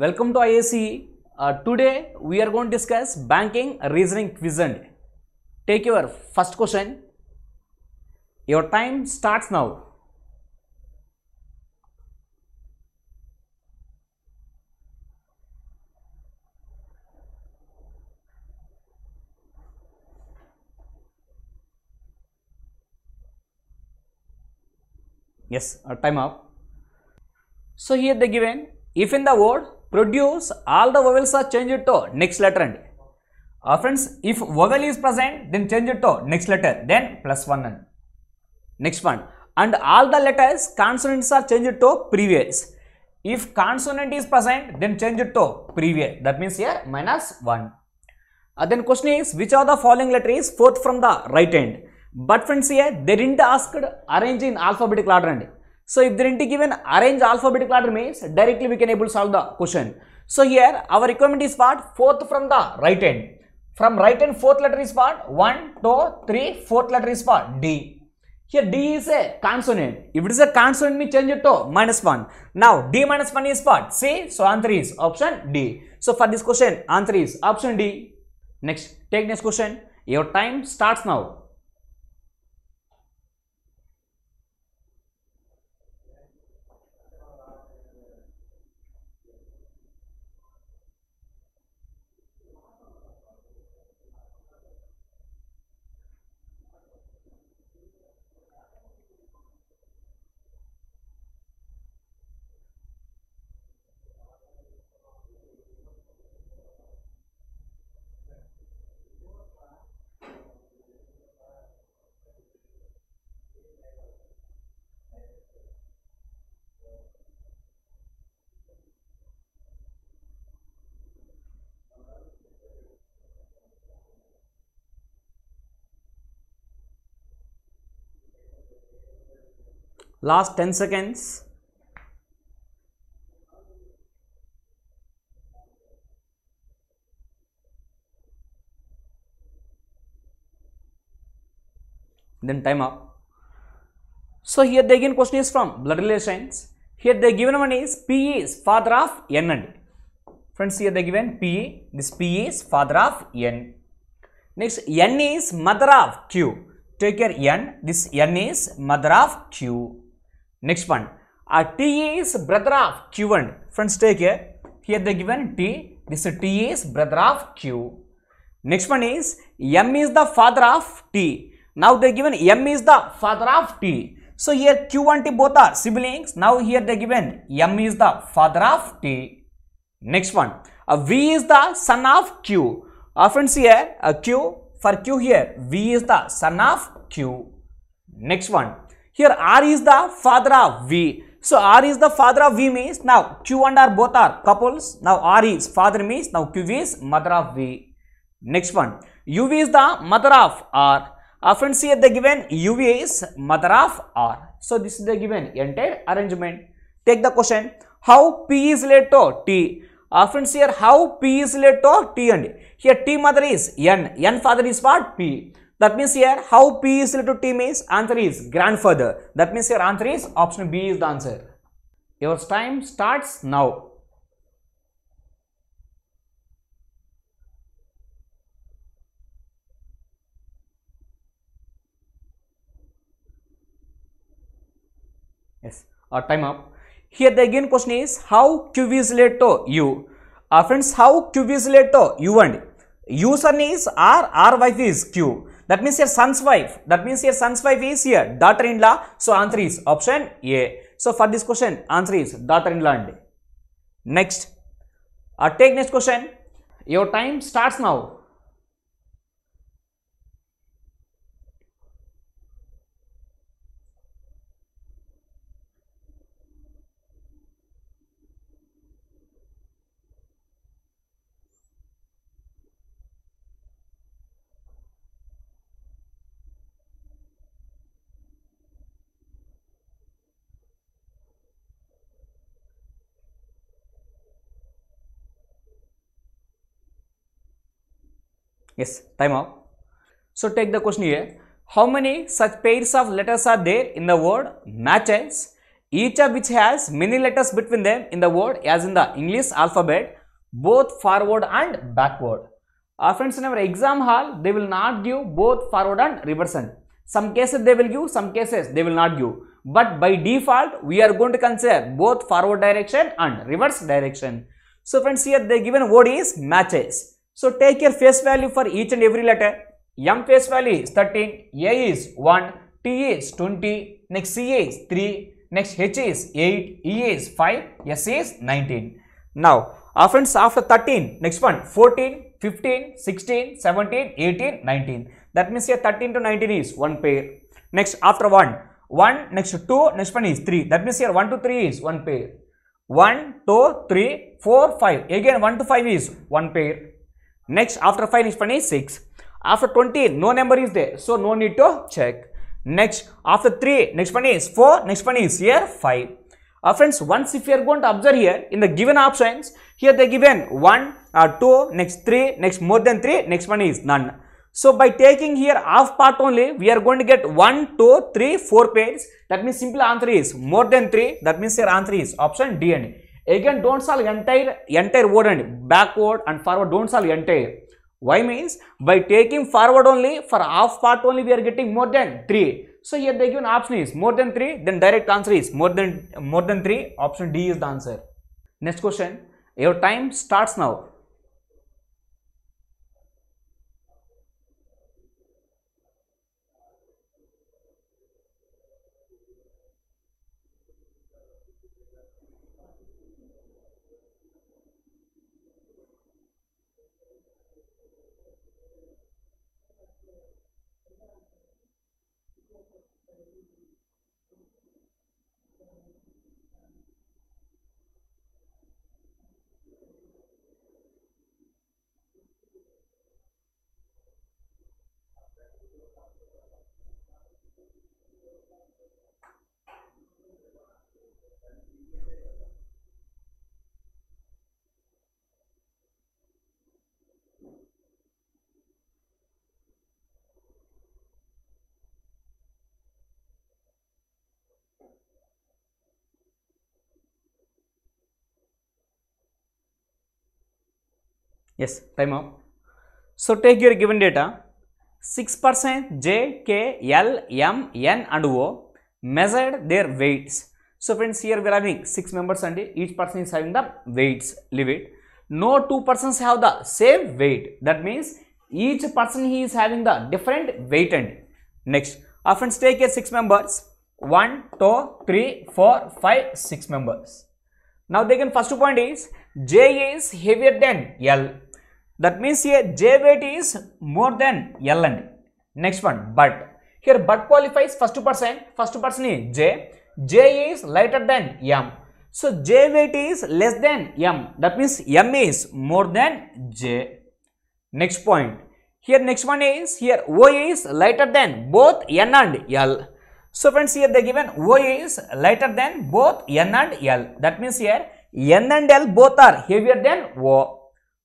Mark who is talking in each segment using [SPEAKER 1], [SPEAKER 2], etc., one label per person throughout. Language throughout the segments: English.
[SPEAKER 1] Welcome to IAC. Uh, today we are going to discuss banking reasoning quizzend. Take your first question. Your time starts now. yes uh, time up so here they given if in the word produce all the vowels are change it next letter అండి friends if vowel is present then change it next letter then plus one అండి next one and all the letters consonants are change it previous if consonant is present then change it to previous that means year minus one then question is which are the following letter is fourth from the right hand but friends year there in asked arrange in alphabetic order అండి So if the are given arrange alphabetical order means directly we can able to solve the question. So here our requirement is what? Fourth from the right hand. From right hand fourth letter is what? 1, letter is what? D. Here D is a consonant. If it is a consonant we change it to minus 1. Now D minus 1 is what? C. So answer is option D. So for this question answer is option D. Next take next question. Your time starts now. last 10 seconds then time up so here the again question is from blood relations here the given one is p is father of n and friends here they given p this p is father of n next n is mother of q take care n this n is mother of q Next one, a uh, T is brother of Q1. Friends, take care. Here they given T. This T is brother of Q. Next one is M is the father of T. Now they given M is the father of T. So here Q and T both are siblings. Now here they given M is the father of T. Next one, uh, V is the son of Q. Uh, friends here uh, Q for Q here V is the son of Q. Next one, here R is the father of V. So R is the father of V means now Q and R both are couples. Now R is father means now Q is mother of V. Next one. UV is the mother of R. Often see at the given UV is mother of R. So this is the given entire arrangement. Take the question. How P is related to T? Often see here how P is related to T and here T mother is N. N father is what? P. That means here how P is related to T means answer is grandfather. That means your answer is option B is the answer. Your time starts now. Yes, our time up. Here the again question is how Q is related to U. Uh, friends, how Q is related to U and U is R, R wife is Q. That means your son's wife that means your son's wife is your daughter in law so answer is option A so for this question answer is daughter in law అండి next take next question your time starts now
[SPEAKER 2] Yes, time out.
[SPEAKER 1] So take the question here. How many such pairs of letters are there in the word matches? Each of which has many letters between them in the word as in the English alphabet, both forward and backward. Our uh, friends in our exam hall, they will not give both forward and reverse end. Some cases they will give, some cases they will not give. But by default, we are going to consider both forward direction and reverse direction. So friends here, the given word is matches. So take your face value for each and every letter. M face value is 13, A is 1, T is 20, next C is 3, next H is 8, E is 5, S is 19. Now, friends, after 13, next one 14, 15, 16, 17, 18, 19. That means here 13 to 19 is one pair. Next, after 1, 1, next 2, next one is 3. That means here 1 to 3 is one pair. 1, 2, 3, 4, 5. Again 1 to 5 is one pair. Next, after 5, is one is 6. After 20, no number is there. So, no need to check. Next, after 3, next one is 4, next one is here 5. Uh, friends, once if you are going to observe here, in the given options, here they given 1, uh, 2, next 3, next more than 3, next one is none. So, by taking here half part only, we are going to get 1, 2, 3, 4 pairs. That means simple answer is more than 3. That means your answer is option D and E. again don't solve entire entire word and backward and forward don't solve entire why means by taking forward only for half part only we are getting more than 3 so here the given option is more than 3 then direct answer is more than more than 3 option d is the answer next question your time starts now
[SPEAKER 2] Yes, time up.
[SPEAKER 1] So take your given data 6% J, K, L, M, N and O measured their weights. So friends here we are having 6 members and each person is having the weights, leave it. No two persons have the same weight. That means each person he is having the different weight and next. Our ah, friends take your 6 members 1, 2, 3, 4, 5, 6 members. Now they can first point is J is heavier than L that means here J weight is more than and Next one, but. Here but qualifies first person, first person is J. J is lighter than M. So J weight is less than M. That means M is more than J. Next point. Here next one is here O is lighter than both N and L. So friends here they given O is lighter than both N and L. That means here N and L both are heavier than O.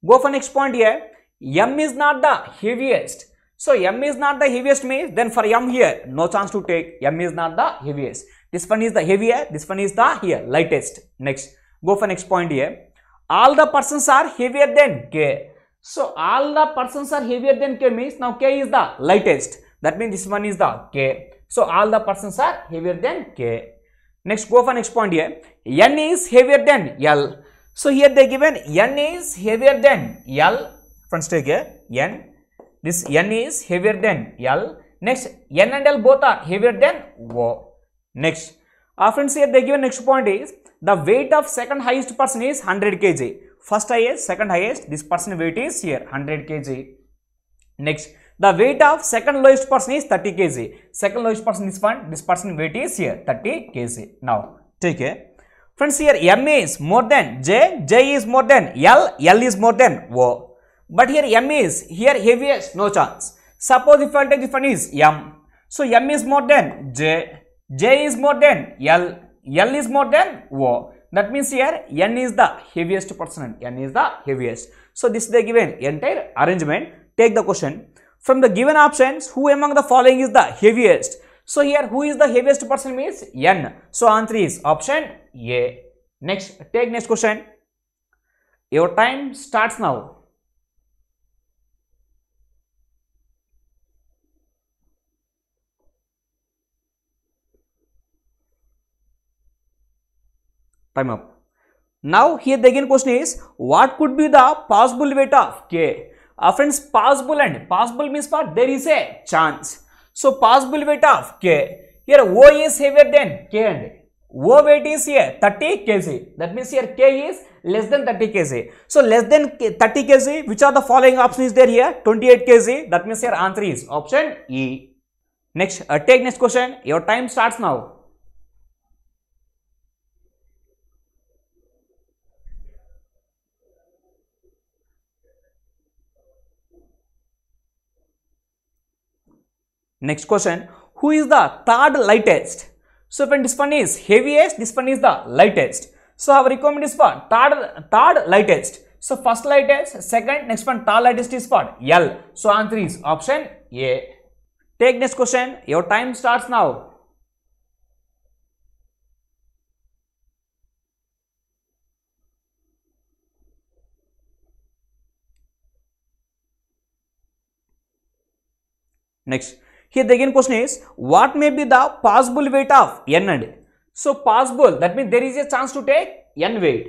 [SPEAKER 1] Go for next point here. M is not the heaviest. So M is not the heaviest means then for M here no chance to take M is not the heaviest. This one is the heavier, this one is the here lightest. Next, go for next point here. All the persons are heavier than K. So all the persons are heavier than K means now K is the lightest. That means this one is the K. So all the persons are heavier than K. Next, go for next point here. N is heavier than L. So here they given n is heavier than L. Friends take a n. This n is heavier than L. Next n and L both are heavier than O. Next. Uh, friends here they given next point is the weight of second highest person is 100 kg. First highest, second highest, this person weight is here 100 kg. Next, the weight of second lowest person is 30 kg. Second lowest person is one, this person weight is here 30 kg. Now, take a eh? Friends, here M is more than J, J is more than L, L is more than O. But here M is, here heaviest, no chance. Suppose if I take this one is M. So, M is more than J, J is more than L, L is more than O. That means here N is the heaviest person, N is the heaviest. So, this is the given entire arrangement. Take the question. From the given options, who among the following is the heaviest? So here who is the heaviest person means N. So answer is option A. Next, take next question. Your time starts now. Time up. Now here the again question is what could be the possible weight of K? Our uh, friends possible and possible means what there is a chance So possible weight of K. Here O is heavier than K and O weight is here 30 kg. That means here K is less than 30 kg. So less than K, 30 kg, which are the following options there here? 28 kg. That means here answer is option E. Next, uh, take next question. Your time starts now. Next question, who is the third lightest? So when this one is heaviest, this one is the lightest. So our requirement is for third, third lightest. So first lightest, second, next one third lightest is for L. So answer is option A. Take next question. Your time starts now. Next, here the again question is, what may be the possible weight of n and So possible, that means there is a chance to take n weight.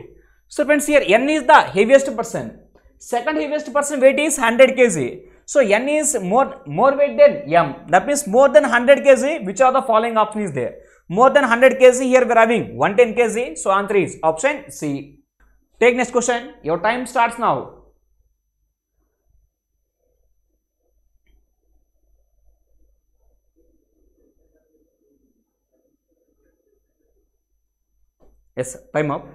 [SPEAKER 1] So friends here n is the heaviest person. Second heaviest person weight is 100 kg. So n is more, more weight than m. That means more than 100 kg, which are the following options there. More than 100 kg here we are having 110 kg. So answer is option C. Take next question. Your time starts now.
[SPEAKER 2] Yes, time up.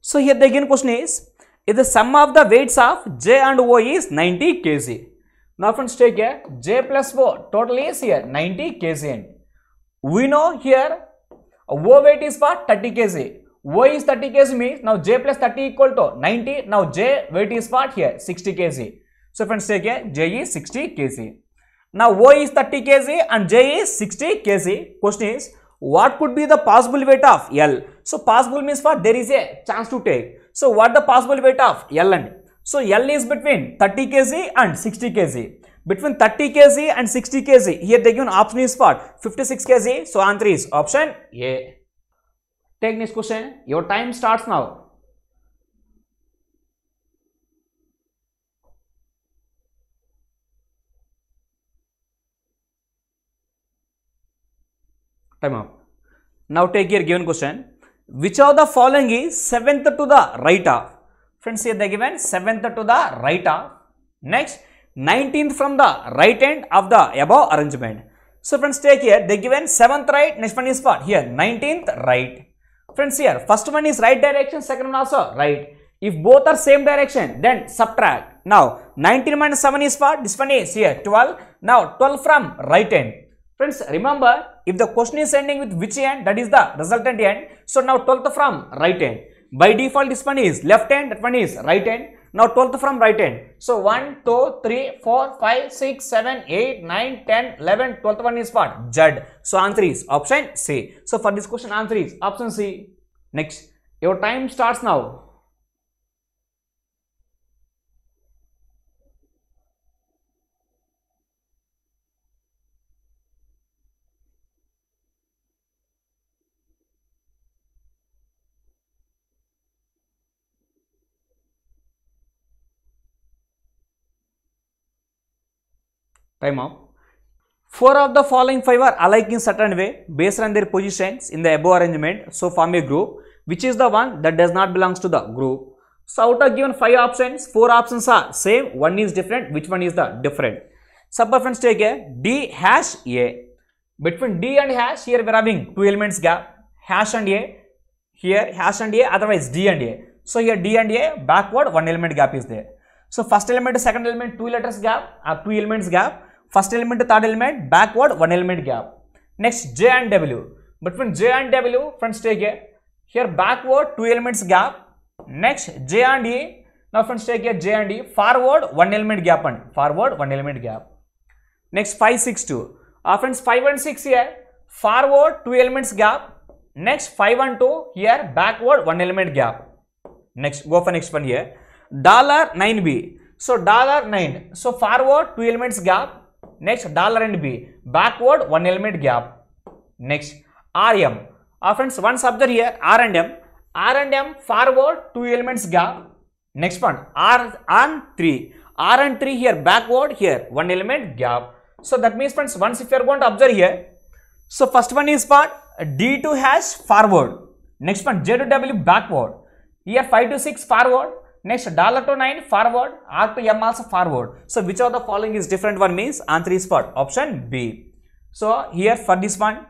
[SPEAKER 1] So here the again question is, if the sum of the weights of J and O is 90 kg. Now friends take here, J plus O total is here 90 kg. And we know here O weight is for 30 kg. O is 30 kg means now J plus 30 equal to 90. Now J weight is what here 60 kg. So friends take here, J is 60 kg. Now O is 30 kg and J is 60 kg. Question is, what could be the possible weight of L? So possible means for there is a chance to take. So what the possible weight of LN? So L is between 30 kg and 60 kg. Between 30 kg and 60 kg, here the given option is what? 56 kg. So answer is option A. Take next question. Your time starts now. Time up. Now take your given question. which of the following is seventh to the right of friends here they given seventh to the right of next 19th from the right end of the above arrangement so friends take here they given seventh right next one is what here 19th right friends here first one is right direction second one also right if both are same direction then subtract now 19 minus 7 is what this one is here 12 now 12 from right end Friends, remember, if the question is ending with which end, that is the resultant end. So now 12th from right end. By default, this one is left end, that one is right end. Now 12th from right end. So 1, 2, 3, 4, 5, 6, 7, 8, 9, 10, 11, 12th one is what? Z. So answer is option C. So for this question answer is option C. Next, your time starts now. time of Four of the following five are alike in certain way based on their positions in the above arrangement. So form a group. Which is the one that does not belongs to the group? So out of given five options, four options are same, one is different. Which one is the different? Suppose friends take a D hash A. Between D and hash, here we are having two elements gap. Hash and A. Here hash and A, otherwise D and A. So here D and A backward one element gap is there. So first element, second element, two letters gap, or uh, two elements gap first element to third element backward one element gap next j and w between j and w friends take care. here backward two elements gap next j and e now friends take J and e forward one element gap and forward one element gap next 5 6 2 uh, friends 5 and 6 here forward two elements gap next 5 and 2 here backward one element gap next go for next one here dollar 9b so dollar 9 so forward two elements gap Next, dollar and B. Backward, one element gap. Next, RM. Our uh, friends, one subject here, R and M. R and M, forward, two elements gap. Next one, R and 3. R and 3 here, backward, here, one element gap. So, that means friends, once if you are going to observe here, so first one is part D2 has forward. Next one, J W backward. Here 5 to 6 forward, Next, dollar to 9 forward, M also forward. So, which of the following is different one means answer is for option B. So, here for this one,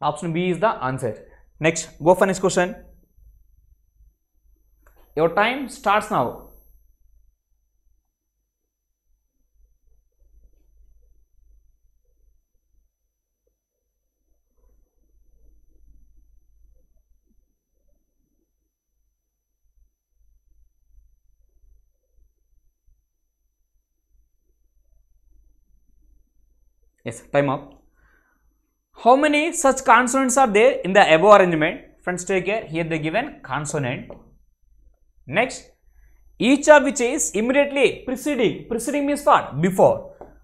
[SPEAKER 1] option B is the answer. Next, go for next question. Your time starts now. yes time up how many such consonants are there in the above arrangement friends take care here they given consonant next each of which is immediately preceding preceding means what before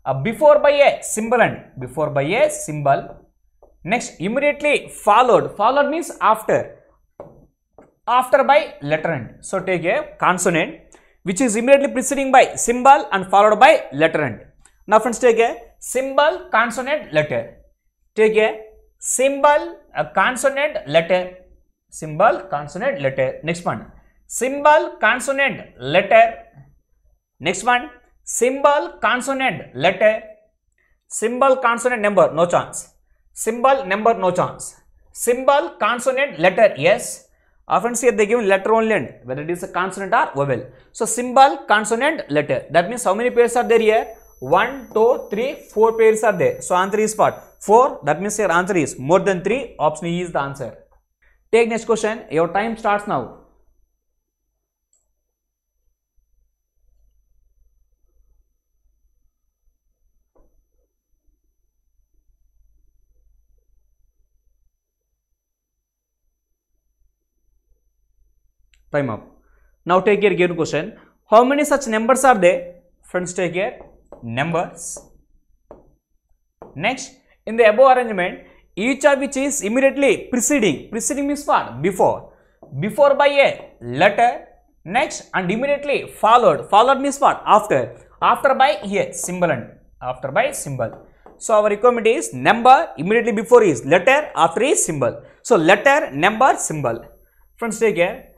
[SPEAKER 1] uh, before by a symbol and before by a symbol next immediately followed followed means after after by letter end so take a consonant which is immediately preceding by symbol and followed by letter end now friends take a symbol consonant letter Take a symbol a consonant letter symbol consonant letter next one symbol consonant letter next one symbol consonant letter symbol consonant number no chance symbol number no chance symbol consonant letter yes often see they give letter only whether it is a consonant or vowel so symbol consonant letter that means how many pairs are there here 1, 2, 3, 4 pairs are there. So answer is what? 4. That means your answer is more than 3. Option E is the answer. Take next question. Your time starts now.
[SPEAKER 2] Time up. Now
[SPEAKER 1] take here again question. How many such numbers are there? Friends take care numbers. Next, in the above arrangement, each of which is immediately preceding. Preceding means what? Before. Before by a letter. Next, and immediately followed. Followed means what? After. After by here, symbol and after by symbol. So, our requirement is number immediately before is letter, after is symbol. So, letter, number, symbol. Friends, take care.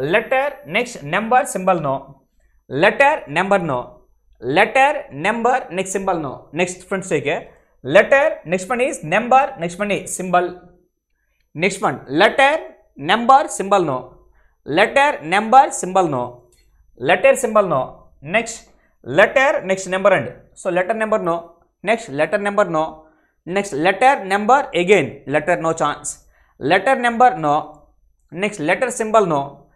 [SPEAKER 1] Letter, next number, symbol no. Letter, number no. letter number next symbol no next friends take letter next one is number next one is symbol next one letter number symbol no letter number symbol no letter symbol no next letter next number and so letter number no next letter number no next letter number again letter no chance letter number no next letter symbol no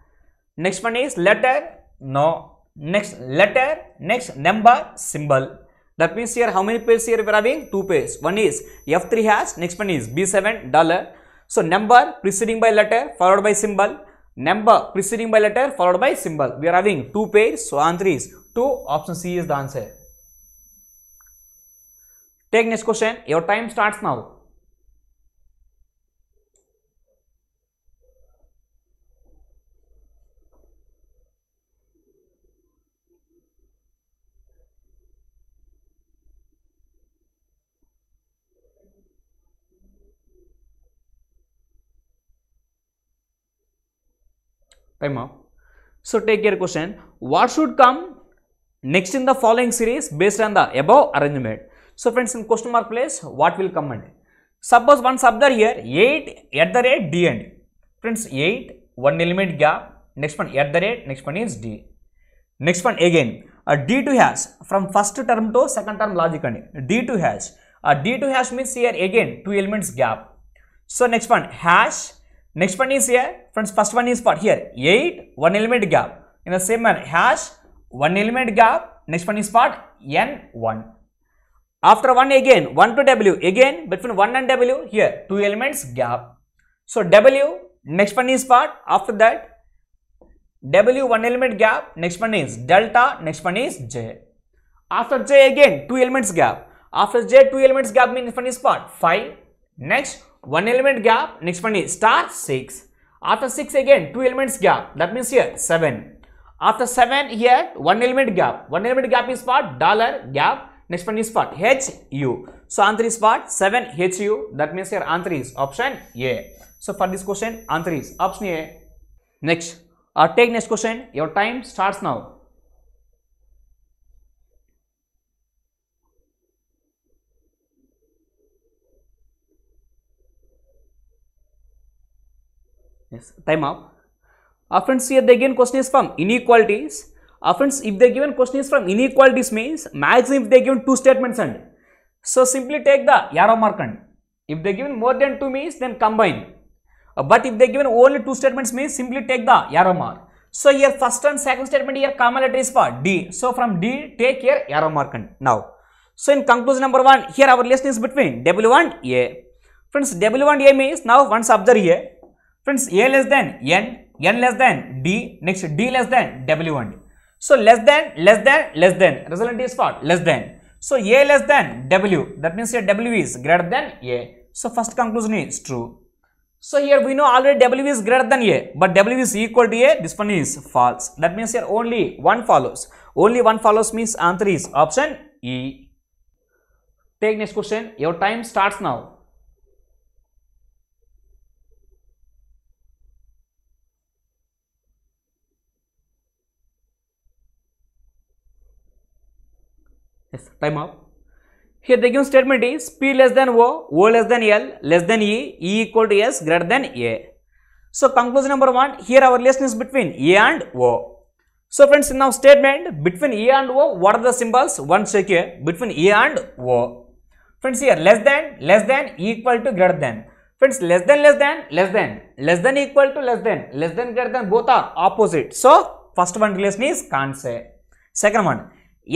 [SPEAKER 1] next one is letter no next letter, next number, symbol. That means here how many pairs here we are having? Two pairs. One is F3 has, next one is B7 dollar. So number preceding by letter followed by symbol. Number preceding by letter followed by symbol. We are having two pairs. So answer is two Option C is the answer. Take next question. Your time starts now.
[SPEAKER 2] time up so take
[SPEAKER 1] your question what should come next in the following series based on the above arrangement so friends in question mark place what will come and suppose one subject here 8 at the rate d and friends 8 one element gap next one at the rate next one is d next one again a d2 has from first term to second term logic and d2 has a d2 has means here again two elements gap so next one hash Next one is here, friends, first one is for here, 8, 1 element gap. In the same manner, hash, 1 element gap, next one is part n1. After 1 again, 1 to w, again between 1 and w, here 2 elements gap. So, w, next one is part, after that, w 1 element gap, next one is delta, next one is j. After j again, 2 elements gap. After j, 2 elements gap means one is part 5. Next, one element gap next one is star 6 after 6 again two elements gap that means here 7 after 7 here one element gap one element gap is what dollar gap next one is what hu so answer is what 7 hu that means here answer is option a so for this question answer is option a next uh, take next question your time starts now Yes, time up. Uh, friends, here the again question is from inequalities. Uh, friends, if they given question is from inequalities means maximum if they given two statements and so simply take the arrow mark and if they given more than two means then combine. Uh, but if they given only two statements means simply take the arrow mark. So here first and second statement here common letter is for D. So from D take here arrow mark and now. So in conclusion number one here our relation is between W and A. Friends W and A means now one observe here Friends, A less than N, N less than D, next D less than W and D. So, less than, less than, less than, Resultant is what? Less than. So, A less than W, that means here W is greater than A. So, first conclusion is true. So, here we know already W is greater than A, but W is equal to A, this one is false. That means here only one follows. Only one follows means answer is option E. Take next question. Your time starts now.
[SPEAKER 2] yes time up here
[SPEAKER 1] the given statement is p less than o o less than l less than e e equal to s greater than a so conclusion number 1 here our relation is between a and o so friends now statement between a and o what are the symbols one check here between a and o friends here less than less than equal to greater than friends less than less than less than less than equal to less than less than greater than both are opposite so first one relation is can't say second one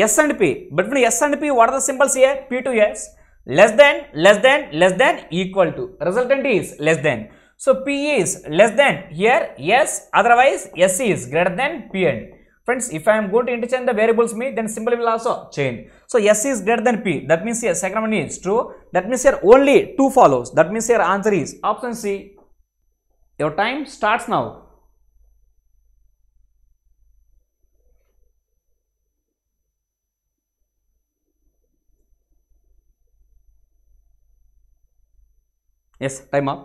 [SPEAKER 1] S and P. Between S and P, what are the symbols here? P to S. Less than, less than, less than, equal to. Resultant is less than. So, P is less than here, yes, otherwise S is greater than Pn. Friends, if I am going to interchange the variables me, then symbol will also change. So, S is greater than P. That means here second one is true. That means here only 2 follows. That means here answer is option C. Your time starts now. Yes, time up.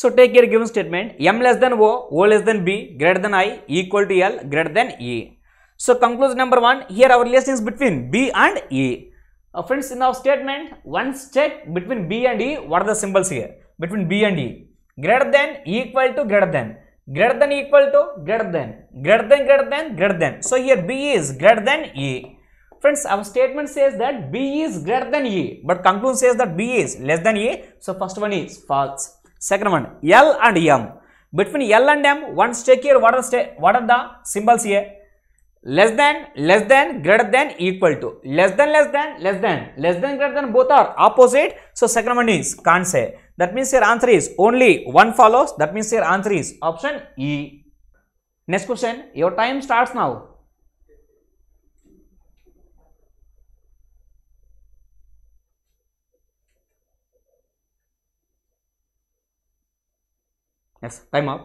[SPEAKER 1] So take your given statement m less than o, o less than b, greater than i, equal to l, greater than e. So conclusion number one, here our relation is between b and e. Uh, friends, in our statement, once check between b and e, what are the symbols here? Between b and e, greater than, equal to, greater than, greater than, equal to, greater than, greater than, greater than, greater than. So here b is greater than e. Friends, our statement says that B is greater than A, but conclusion says that B is less than A. So, first one is false. Second one, L and M. Between L and M, one check here, what are, what are the symbols here? Less than, less than, greater than, equal to. Less than, less than, less than. Less than, greater than, both are opposite. So, second one is can't say. That means your answer is only one follows. That means your answer is option E. Next question, your time starts
[SPEAKER 2] now. Yes, time up.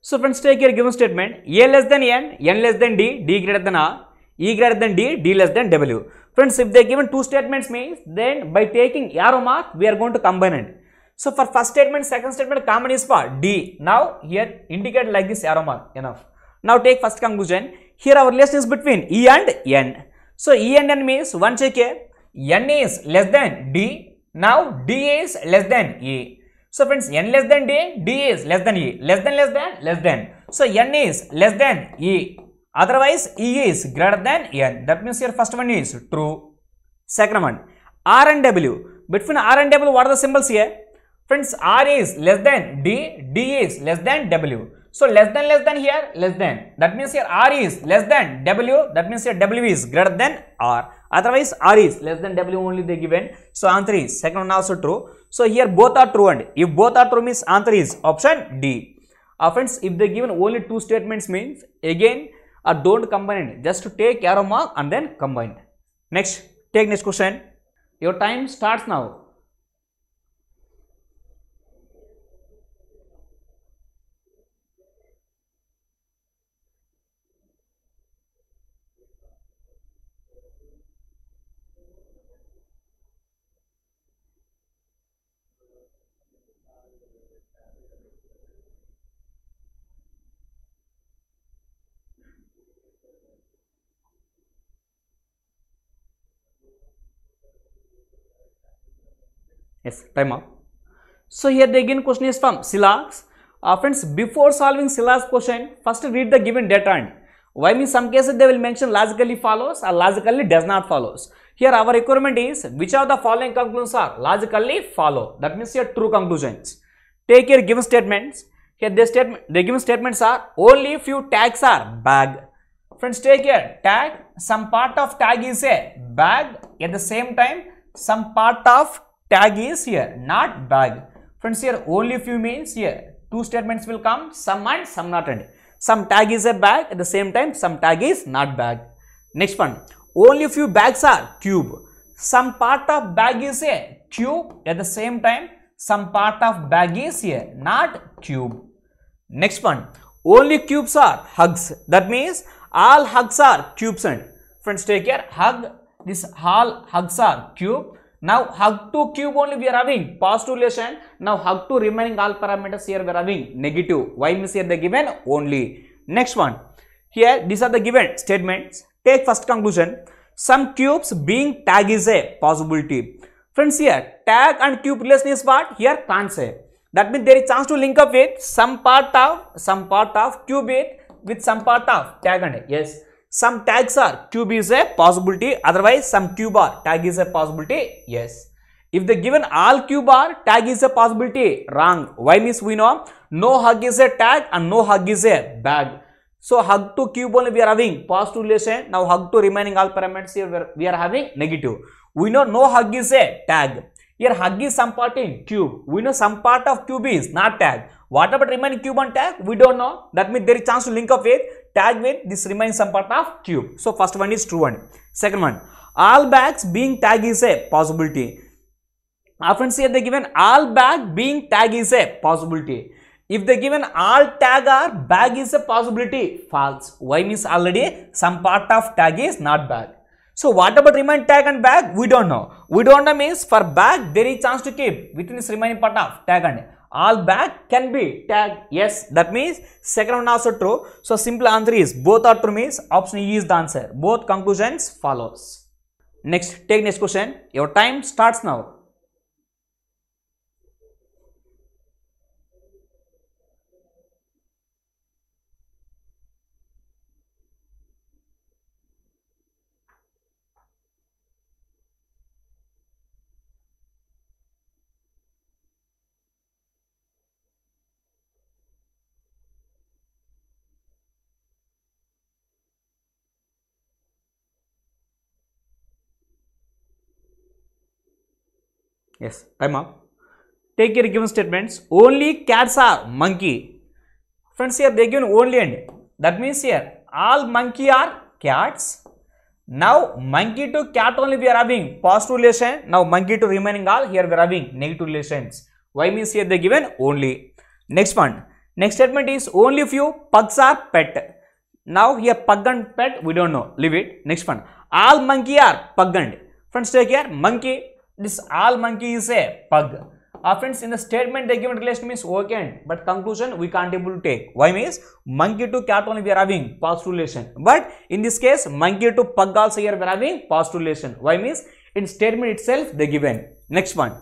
[SPEAKER 2] So
[SPEAKER 1] friends take your given statement A less than N, N less than D, D greater than R, E greater than D, D less than W. Friends if they given two statements means then by taking arrow mark we are going to combine it. So for first statement, second statement common is for D. Now here indicate like this arrow mark enough. Now take first conclusion. Here our relation is between E and N. So E and N means one check here. N is less than D. Now D is less than E. So friends, n less than d, d is less than e, less than less than less than. So n is less than e. Otherwise, e is greater than n. That means your first one is true. Second one, r and w. Between r and w, what are the symbols here? Friends, r is less than d, d is less than w. So less than less than here, less than. That means here r is less than w. That means here w is greater than r. Otherwise, R is less than W only they given. So, answer is second one also true. So, here both are true and if both are true means answer is option D. Uh, friends, if they given only two statements means again uh, don't combine it. Just to take arrow mark and then combine. Next, take next question. Your time starts now. Yes, time up. So here the again question is from silas Uh, friends, before solving silas question, first read the given data and why means some cases they will mention logically follows or logically does not follows. Here our requirement is which of the following conclusions are logically follow. That means your true conclusions. Take your given statements. Here the statement the given statements are only few tags are bag. Friends, take here tag. Some part of tag is a bag. At the same time, some part of Tag is here, not bag. Friends, here only few means here. Two statements will come, some and some not and. Some tag is a bag, at the same time, some tag is not bag. Next one, only few bags are cube. Some part of bag is a cube, at the same time, some part of bag is here, not cube. Next one, only cubes are hugs. That means all hugs are cubes and friends take care hug this all hugs are cube now hug to cube only we are having positive relation. Now hug to remaining all parameters here we are having negative. Why means here the given only. Next one. Here these are the given statements. Take first conclusion. Some cubes being tag is a possibility. Friends here tag and cube relation is what? Here concept. That means there is chance to link up with some part of some part of cube with some part of tag and yes some tags are cube is a possibility otherwise some cube are tag is a possibility yes if they given all cube are tag is a possibility wrong why means we know no hug is a tag and no hug is a bag so hug to cube only we are having positive relation now hug to remaining all parameters here we are having negative we know no hug is a tag here hug is some part in cube we know some part of cube is not tag what about remaining cube and tag? We don't know. That means there is chance to link up with tag with this remaining some part of cube. So first one is true one. Second one, all bags being tag is a possibility. Often see they given all bag being tag is a possibility. If they given all tag are bag is a possibility, false. Why means already some part of tag is not bag. So what about remaining tag and bag? We don't know. We don't know means for bag there is chance to keep within this remaining part of tag and all back can be tag yes that means second one also true so simple answer is both are true means option e is the answer both conclusions follows next take next question your time starts now Yes, time up. Take your given statements. Only cats are monkey. Friends, here they given only and. That means here all monkey are cats. Now monkey to cat only we are having positive relation. Now monkey to remaining all here we are having negative relations. Why means here they given only. Next one. Next statement is only few pugs are pet. Now here pug and pet we don't know. Leave it. Next one. All monkey are pug and. Friends take here monkey this all monkey is a pug. Uh, friends, in the statement they given relation means okay, but conclusion we can't able to take. Why means monkey to cat only we are having positive relation. But in this case, monkey to pug also here we are having positive relation. Why means in statement itself they given. Next one.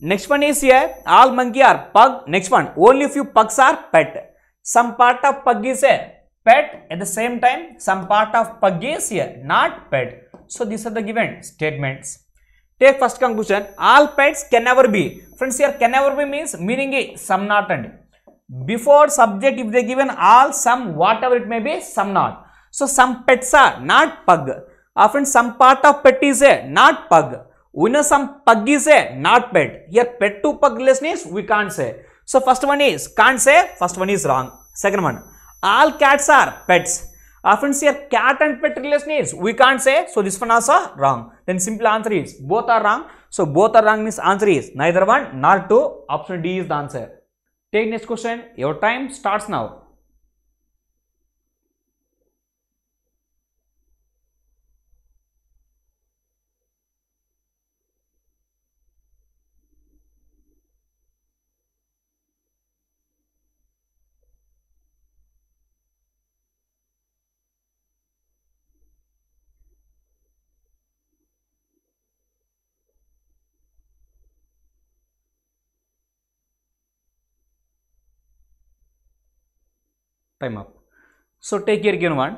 [SPEAKER 1] Next one is here, all monkey are pug. Next one, only few pugs are pet. Some part of pug is a pet. At the same time, some part of pug is here, not pet. So these are the given statements. Take first conclusion. All pets can never be. Friends, here can never be means meaning is some not and before subject if they given all some whatever it may be some not. So some pets are not pug. friends some part of pet is a not pug. We know some pug is a not pet. Here pet to pug lessness we can't say. So first one is can't say. First one is wrong. Second one. All cats are pets. Friends, here cat and pet relationships, we can't say, so this one also wrong. Then simple answer is, both are wrong. So both are wrong means answer is, neither one nor two, option D is the answer. Take next question, your time starts now. time up. So take here given one.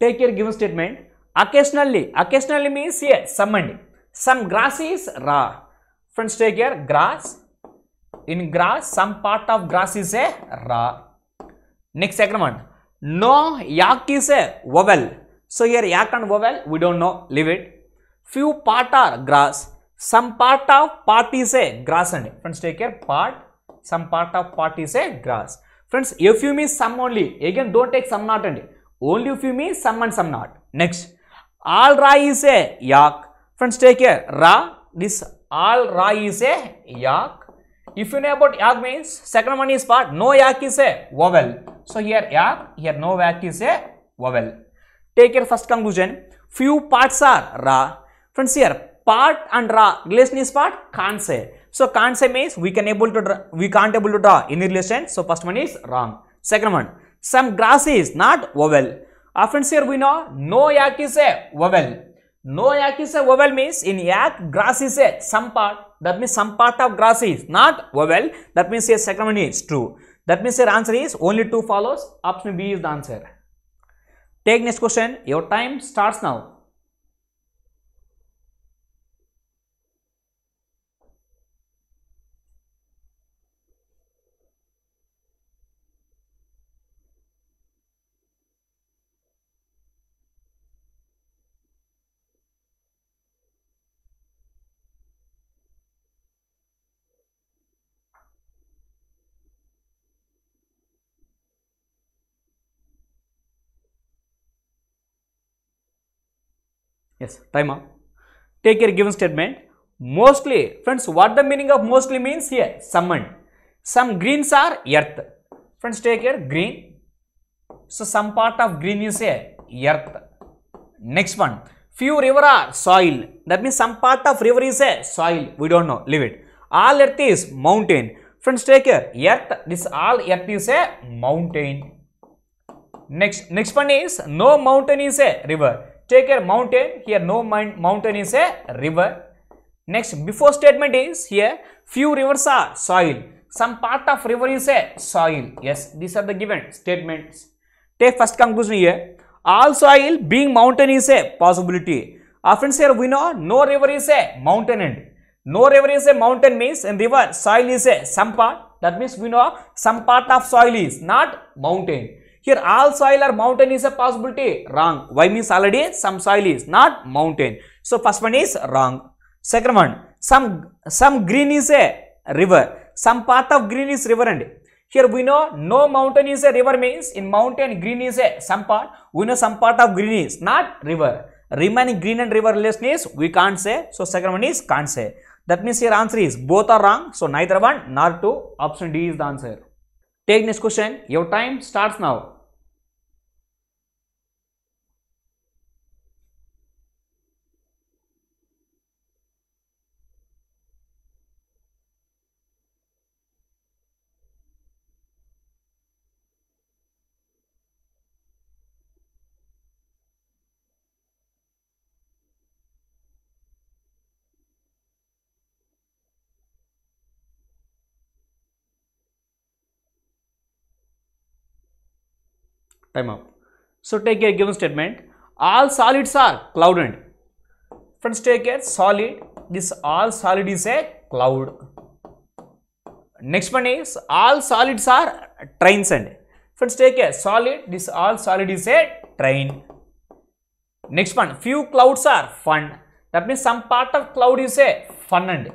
[SPEAKER 1] Take here given statement. Occasionally, occasionally means here summoned. Some grass is raw. Friends, take here grass. In grass, some part of grass is a raw. Next second one. No yak is a vowel. So here yak and vowel we don't know. Leave it. Few part are grass. Some part of part is a grass and friends take care part. Some part of part is a grass. Friends, if you means sum only. Again, don't take sum not and only if you means sum and sum not. Next, all ra is a yak. Friends, take care. Ra, this all ra is a yak. If you know about yak means, second one is part. No yak is a vowel. So here yak, here no yak is a vowel. Take care. First conclusion. Few parts are ra. Friends, here part and draw relation is what can't say so can't say means we can able to draw, we can't able to draw any relation so first one is wrong second one some grass is not oval often here we know no yak is a oval no yak is a oval means in yak grass is a some part that means some part of grass is not oval that means your second one is true that means your answer is only two follows option b is the answer take next question your time starts now
[SPEAKER 2] Yes, time up.
[SPEAKER 1] Take your given statement. Mostly, friends, what the meaning of mostly means here? Summoned. Some greens are earth. Friends, take here green. So, some part of green is here, earth. Next one, few river are soil. That means some part of river is a soil. We don't know, leave it. All earth is mountain. Friends, take here, earth, this all earth is a mountain. Next, next one is, no mountain is a river. Take a mountain. Here no mountain is a river. Next before statement is here few rivers are soil. Some part of river is a soil. Yes, these are the given statements. Take first conclusion here. All soil being mountain is a possibility. Often here we know no river is a mountain end. No river is a mountain means and river soil is a some part. That means we know some part of soil is not mountain. Here all soil or mountain is a possibility. Wrong. Why means already some soil is not mountain. So first one is wrong. Second one, some, some green is a river. Some part of green is river and here we know no mountain is a river means in mountain green is a some part. We know some part of green is not river. Remaining green and riverless means we can't say. So second one is can't say. That means your answer is both are wrong. So neither one nor two. Option D is the answer. Take next question. Your time starts now. time up. So take a given statement, all solids are clouded. Friends take a solid, this all solid is a cloud. Next one is all solids are trains and friends take a solid, this all solid is a train. Next one, few clouds are fun. That means some part of cloud is a fun and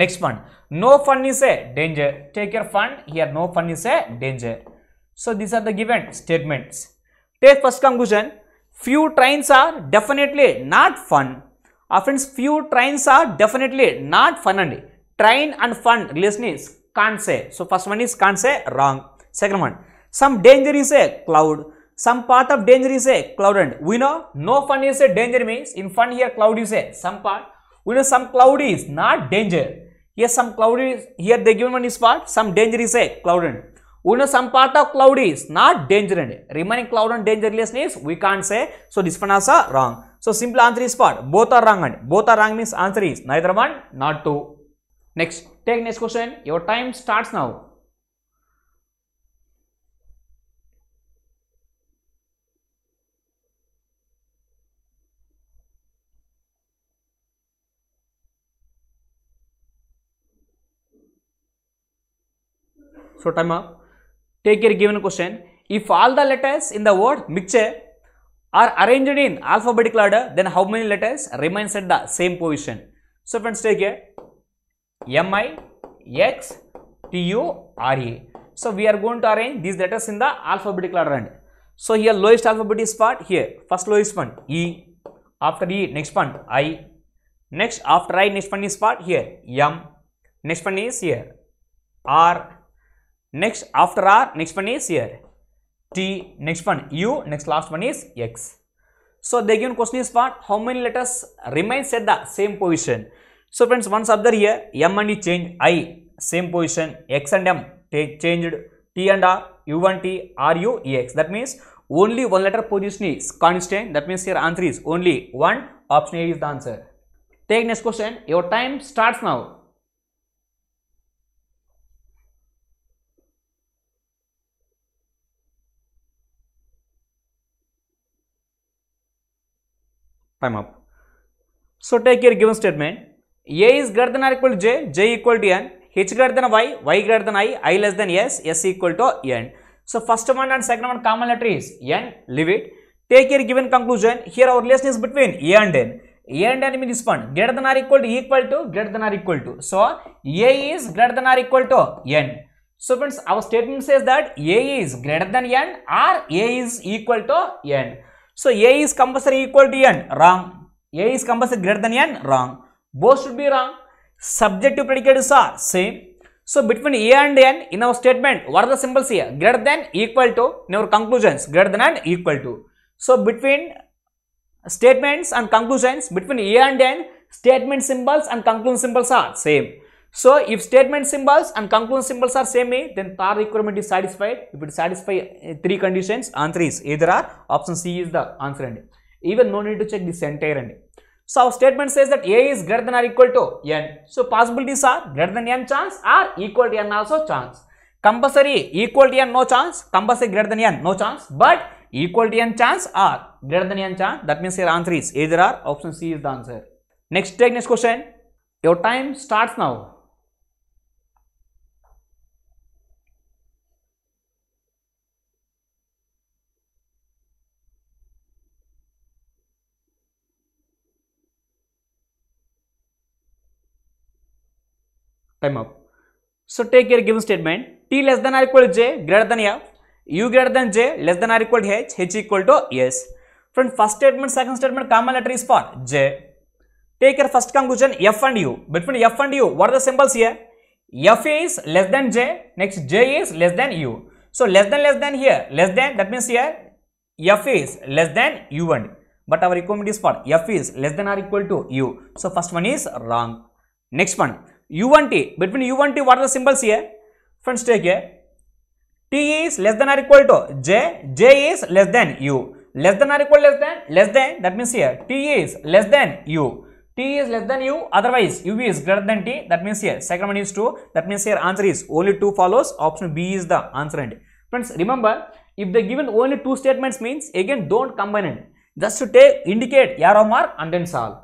[SPEAKER 1] next one no fun is a danger take your fun here no fun is a danger so these are the given statements. Take first conclusion. Few trains are definitely not fun. Our ah, friends, few trains are definitely not fun and train and fun relation can't say. So first one is can't say wrong. Second one, some danger is a cloud. Some part of danger is a cloud and we know no fun is a danger means in fun here cloud is a some part. We know some cloud is not danger. Here some cloud is here the given one is what? Some danger is a cloud and only some part of cloud is not danger remaining cloud and dangerousness we can't say so this one is wrong so simple answer is part. both are wrong and both are wrong means answer is neither one not two next take next question your time starts now so time up Take your given question. If all the letters in the word mixture are arranged in alphabetical order, then how many letters remains at the same position? So friends, take here M I X T U R E. So we are going to arrange these letters in the alphabetical order. So here lowest alphabet is part here. First lowest one E. After E, next one I. Next after I, next one is part here M. Next one is here R next after r next one is here t next one u next last one is x so the given question is what how many letters remains at the same position so friends once after here m and e change i same position x and m changed t and r u and T, R U E X. that means only one letter position is constant that means your answer is only one option a is the answer take next question your time starts now up. So take your given statement. A is greater than or equal to J, J equal to N, H greater than Y, Y greater than I, I less than S, S equal to N. So first one and second one common letter is N, leave it. Take your given conclusion. Here our relation is between A and N. A and N means one. Greater than or equal to equal to greater than or equal to. So A is greater than or equal to N. So friends, our statement says that A is greater than N or A is equal to N. So A is compulsory equal to N, wrong. A is compulsory greater than N, wrong. Both should be wrong. Subjective predicates are same. So between A and N in our statement, what are the symbols here? Greater than, equal to, in our conclusions, greater than and equal to. So between statements and conclusions, between A and N, statement symbols and conclusion symbols are same. So if statement symbols and conclusion symbols are same A, then TAR requirement is satisfied. If it satisfies three conditions, answer is either or. Option C is the answer and even no need to check this entire and. So our statement says that A is greater than or equal to N. So possibilities are greater than N chance or equal to N also chance. Compulsory equal to N no chance, compulsory greater than N no chance, but equal to N chance or greater than N chance. That means your answer is either or. Option C is the answer. Next take next question. Your time starts now. up. So take your given statement t less than or equal to j greater than f, u greater than j less than or equal to h, h equal to s. Friend, first statement, second statement, common letter is for j. Take your first conclusion f and u. Between f and u, what are the symbols here? f is less than j, next j is less than u. So less than less than here, less than that means here f is less than u and but our requirement is for f is less than or equal to u. So first one is wrong. Next one, u1 t between u1 t what are the symbols here friends take a t is less than or equal to j j is less than u less than or equal less than less than that means here t is less than u t is less than u otherwise u is greater than t that means here second one is true that means here answer is only two follows option b is the answer and friends remember if they given only two statements means again don't combine it just to take indicate arrow mark and then solve